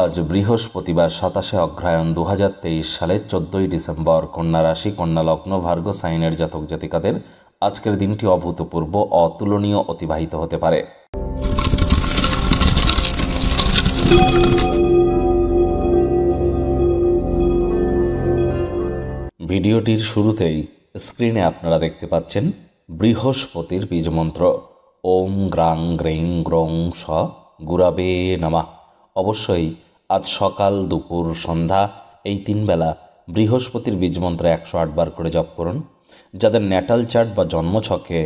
আজ বৃহস্পতিবার সাতাশে অগ্রায়ণ দু হাজার তেইশ সালের চোদ্দই ডিসেম্বর কন্যা রাশি কন্যা লগ্ন ভার্গ সাইনের জাতক জাতিকাদের আজকের দিনটি অভূতপূর্ব অতুলনীয় অতিবাহিত হতে পারে ভিডিওটির শুরুতেই স্ক্রিনে আপনারা দেখতে পাচ্ছেন বৃহস্পতির বীজমন্ত্র ওম গ্রাং গ্রেং গ্রং স গুরাবে নমা অবশ্যই আজ সকাল দুপুর সন্ধ্যা এই তিনবেলা বৃহস্পতির বীজমন্ত্র একশো আটবার করে জপ করুন যাদের ন্যাটাল চার্ট বা জন্মছকে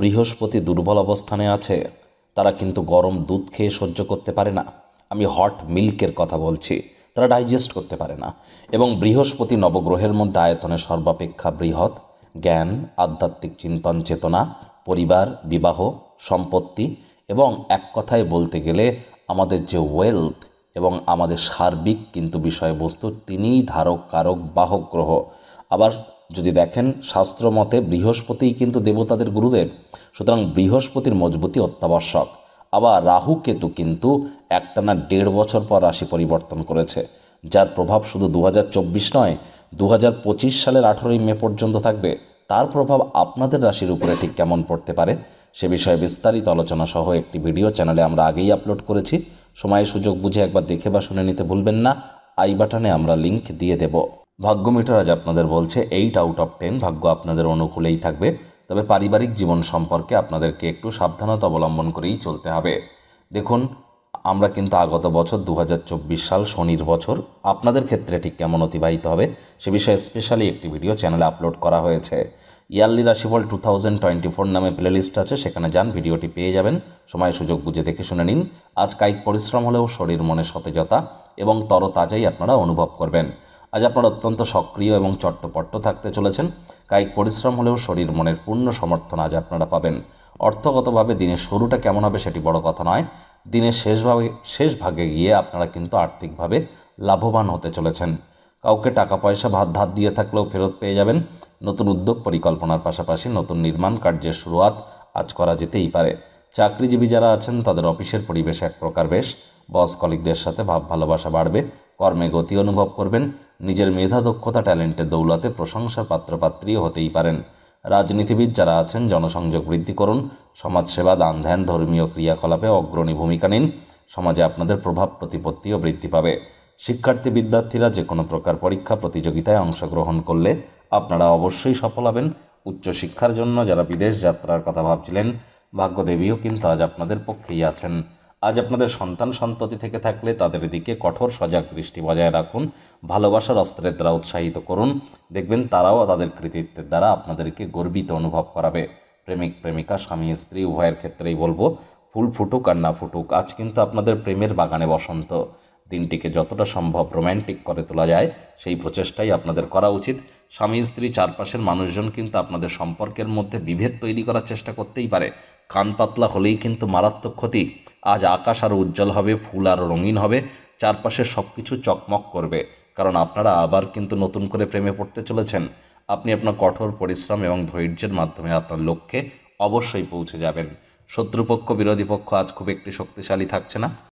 বৃহস্পতি দুর্বল অবস্থানে আছে তারা কিন্তু গরম দুধ খেয়ে সহ্য করতে পারে না আমি হট মিল্কের কথা বলছি তারা ডাইজেস্ট করতে পারে না এবং বৃহস্পতি নবগ্রহের মধ্যে আয়তনে সর্বাপেক্ষা বৃহৎ জ্ঞান আধ্যাত্মিক চিন্তন চেতনা পরিবার বিবাহ সম্পত্তি এবং এক কথায় বলতে গেলে আমাদের যে ওয়েলথ এবং আমাদের সার্বিক কিন্তু বিষয়বস্তু তিনিই ধারক কারক বাহক গ্রহ আবার যদি দেখেন শাস্ত্র মতে বৃহস্পতিই কিন্তু দেবতাদের গুরুদেব সুতরাং বৃহস্পতির মজবুতি অত্যাবশ্যক আবার রাহু কেতু কিন্তু একটানা দেড় বছর পর রাশি পরিবর্তন করেছে যার প্রভাব শুধু দু নয় দু সালের আঠেরোই মে পর্যন্ত থাকবে তার প্রভাব আপনাদের রাশির উপরে ঠিক কেমন পড়তে পারে সে বিষয়ে বিস্তারিত আলোচনা সহ একটি ভিডিও চ্যানেলে আমরা আগেই আপলোড করেছি সময় সুযোগ বুঝে একবার দেখে বা শুনে নিতে ভুলবেন না আই বাটনে আমরা লিংক দিয়ে দেব ভাগ্য মিটার আজ আপনাদের বলছে এইট আউট অফ টেন ভাগ্য আপনাদের অনুকূলেই থাকবে তবে পারিবারিক জীবন সম্পর্কে আপনাদেরকে একটু সাবধানতা অবলম্বন করেই চলতে হবে দেখুন আমরা কিন্তু আগত বছর দু সাল শনির বছর আপনাদের ক্ষেত্রে ঠিক কেমন অতিবাহিত হবে সে বিষয়ে স্পেশালি একটি ভিডিও চ্যানেলে আপলোড করা হয়েছে ইয়ারলি রাশিফল টু থাউজেন্ড টোয়েন্টি ফোর নামে প্লেলিস্ট আছে সেখানে যান ভিডিওটি পেয়ে যাবেন সময় সুযোগ বুঝে দেখে শুনে নিন আজ কায়িক পরিশ্রম হলেও শরীর মনে সতেজতা এবং তরতাজাই আপনারা অনুভব করবেন আজ আপনারা অত্যন্ত সক্রিয় এবং চট্টপট্ট থাকতে চলেছেন কায়িক পরিশ্রম হলেও শরীর মনের পূর্ণ সমর্থন আজ আপনারা পাবেন অর্থগতভাবে দিনের শুরুটা কেমন হবে সেটি বড় কথা নয় দিনের শেষভাবে শেষ ভাগে গিয়ে আপনারা কিন্তু আর্থিকভাবে লাভবান হতে চলেছেন কাউকে টাকা পয়সা ভাত ধাত দিয়ে থাকলেও ফেরত পেয়ে যাবেন নতুন উদ্যোগ পরিকল্পনার পাশাপাশি নতুন নির্মাণ কার্যের শুরুয়াত আজ করা যেতেই পারে চাকরিজীবী যারা আছেন তাদের অফিসের পরিবেশ এক প্রকার বেশ বস কলিকদের সাথে ভাব ভালোবাসা বাড়বে কর্মে গতি অনুভব করবেন নিজের মেধা দক্ষতা ট্যালেন্টের দৌলতে প্রশংসার পাত্রপাত্রীও হতেই পারেন রাজনীতিবিদ যারা আছেন জনসংযোগ বৃদ্ধি করুন সমাজসেবা দান ধ্যান ধর্মীয় ক্রিয়াকলাপে অগ্রণী ভূমিকা নিন সমাজে আপনাদের প্রভাব প্রতিপত্তিও বৃদ্ধি পাবে শিক্ষার্থী বিদ্যার্থীরা যে কোনো প্রকার পরীক্ষা প্রতিযোগিতায় অংশগ্রহণ করলে আপনারা অবশ্যই সফল হবেন উচ্চশিক্ষার জন্য যারা বিদেশ যাত্রার কথা ভাবছিলেন ভাগ্যদেবীও কিন্তু আজ আপনাদের পক্ষেই আছেন আজ আপনাদের সন্তান সন্ততি থেকে থাকলে তাদের দিকে কঠোর সজাগ দৃষ্টি বজায় রাখুন ভালোবাসার অস্ত্রের দ্বারা উৎসাহিত করুন দেখবেন তারাও তাদের কৃতিত্বের দ্বারা আপনাদেরকে গর্বিত অনুভব করাবে প্রেমিক প্রেমিকা স্বামী স্ত্রী উভয়ের ক্ষেত্রেই বলবো ফুল ফুটুক আর না ফুটুক আজ কিন্তু আপনাদের প্রেমের বাগানে বসন্ত দিনটিকে যতটা সম্ভব রোম্যান্টিক করে তোলা যায় সেই প্রচেষ্টাই আপনাদের করা উচিত স্বামী স্ত্রী চারপাশের মানুষজন কিন্তু আপনাদের সম্পর্কের মধ্যে বিভেদ তৈরি করার চেষ্টা করতেই পারে কান পাতলা হলেই কিন্তু মারাত্মক ক্ষতি আজ আকাশ আরও উজ্জ্বল হবে ফুল আরও রঙিন হবে চারপাশে সব কিছু চকমক করবে কারণ আপনারা আবার কিন্তু নতুন করে প্রেমে পড়তে চলেছেন আপনি আপনার কঠোর পরিশ্রম এবং ধৈর্যের মাধ্যমে আপনার লক্ষ্যে অবশ্যই পৌঁছে যাবেন শত্রুপক্ষ বিরোধী পক্ষ আজ খুব একটি শক্তিশালী থাকছে না